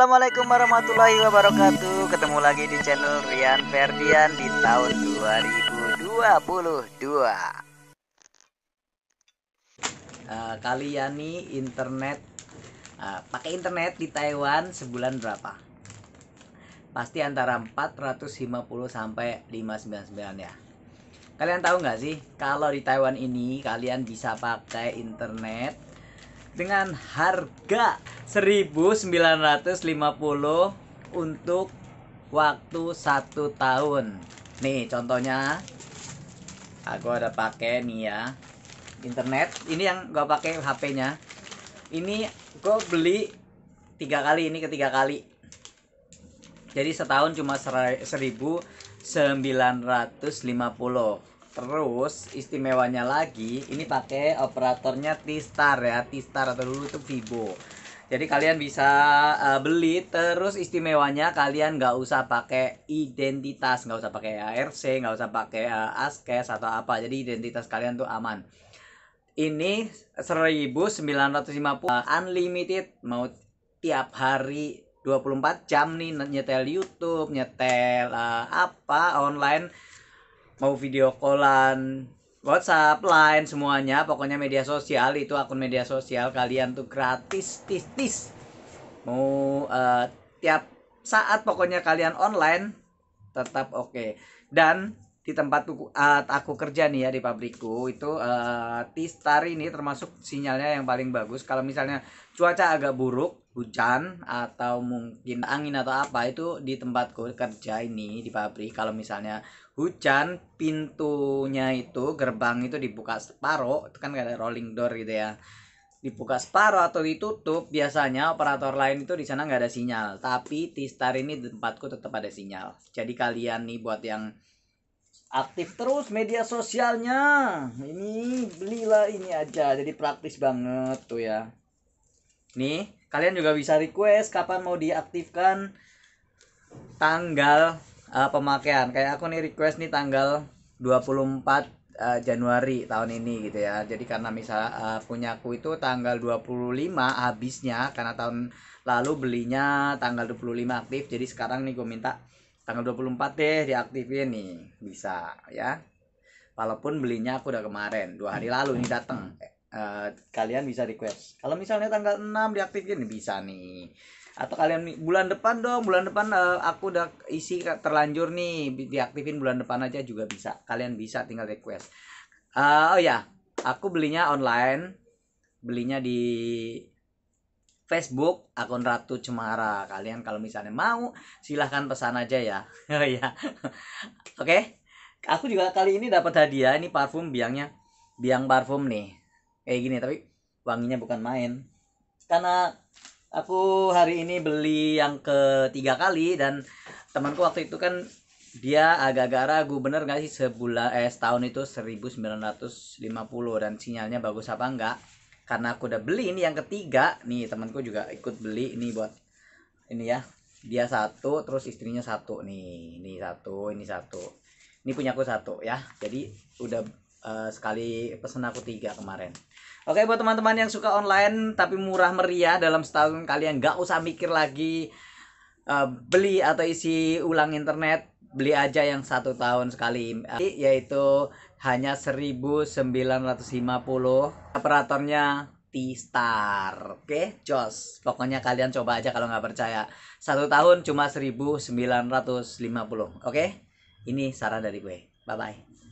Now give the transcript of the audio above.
Assalamualaikum warahmatullahi wabarakatuh Ketemu lagi di channel Rian Ferdian di tahun 2022 uh, Kalian nih internet uh, Pakai internet di Taiwan sebulan berapa? Pasti antara 450 sampai 599 ya Kalian tahu nggak sih Kalau di Taiwan ini kalian bisa pakai internet dengan harga 1950 untuk waktu satu tahun nih contohnya aku ada pakai nih ya internet ini yang gua pakai HP-nya ini gue beli tiga kali ini ketiga kali jadi setahun cuma 1950 Terus istimewanya lagi, ini pakai operatornya T-Star ya, T-Star atau dulu itu Vivo. Jadi kalian bisa uh, beli terus istimewanya kalian nggak usah pakai identitas, nggak usah pakai ARC, nggak usah pakai uh, eh, ASKES e atau apa. Jadi identitas kalian tuh aman. Ini 1950 uh, eh, unlimited mau tiap hari 24 jam nih nyetel YouTube, nyetel uh, apa online mau video callan WhatsApp, Line, semuanya, pokoknya media sosial itu akun media sosial kalian tuh gratis, tis, tis. Mau uh, tiap saat pokoknya kalian online tetap oke. Okay. Dan di tempat aku, uh, eh, aku kerja nih ya di pabrikku itu uh, eh, tari ini termasuk sinyalnya yang paling bagus. Kalau misalnya cuaca agak buruk, hujan atau mungkin angin atau apa itu di tempatku kerja ini di pabrik kalau misalnya hujan pintunya itu gerbang itu dibuka separuh itu kan ada rolling door gitu ya dibuka separuh atau ditutup biasanya operator lain itu di sana nggak ada sinyal tapi di star ini di tempatku tetap ada sinyal jadi kalian nih buat yang aktif terus media sosialnya ini belilah ini aja jadi praktis banget tuh ya nih kalian juga bisa request kapan mau diaktifkan tanggal uh, pemakaian kayak aku nih request nih tanggal 24 uh, eh, Januari tahun ini gitu ya jadi karena misal uh, aku itu tanggal 25 habisnya karena tahun lalu belinya tanggal 25 aktif jadi sekarang nih gue minta tanggal 24 deh diaktifin nih bisa ya walaupun belinya aku udah kemarin dua hari lalu ini datang Eh, kalian bisa request. Kalau misalnya tanggal 6 diaktifin bisa nih. Atau kalian bulan depan dong, bulan depan uh, aku udah isi terlanjur nih, diaktifin bulan depan aja juga bisa. Kalian bisa tinggal request. Uh, oh ya, aku belinya online. Belinya di Facebook akun Ratu Cemara. Kalian kalau misalnya mau silahkan pesan aja ya. ya. Oke. Aku juga kali ini dapat hadiah ini parfum biangnya. Biang parfum nih kayak gini tapi wanginya bukan main karena aku hari ini beli yang ketiga kali dan temanku waktu itu kan dia agak-agak ragu bener gak sih sebulan eh setahun itu 1950 dan sinyalnya bagus apa enggak karena aku udah beli ini yang ketiga nih temanku juga ikut beli ini buat ini ya dia satu terus istrinya satu nih ini satu ini satu ini punya aku satu ya jadi udah uh, sekali pesen aku tiga kemarin Oke buat teman-teman yang suka online tapi murah meriah dalam setahun kalian nggak usah mikir lagi uh, beli atau isi ulang internet beli aja yang satu tahun sekali yaitu hanya 1950 operatornya T-Star oke jos pokoknya kalian coba aja kalau nggak percaya satu tahun cuma 1950 oke ini saran dari gue bye bye